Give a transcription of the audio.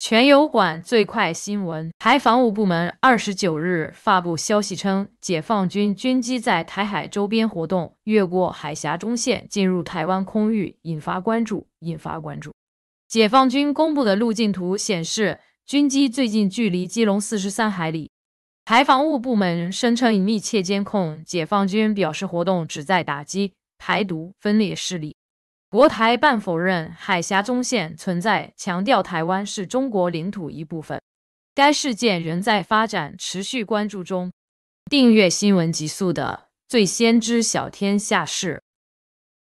全油管最快新闻：台防务部门二十九日发布消息称，解放军军机在台海周边活动，越过海峡中线进入台湾空域，引发关注。引发关注。解放军公布的路径图显示，军机最近距离基隆四十三海里。台防务部门声称已密切监控。解放军表示，活动旨在打击台独分裂势力。国台办否认海峡中线存在，强调台湾是中国领土一部分。该事件仍在发展，持续关注中。订阅新闻极速的，最先知晓天下事。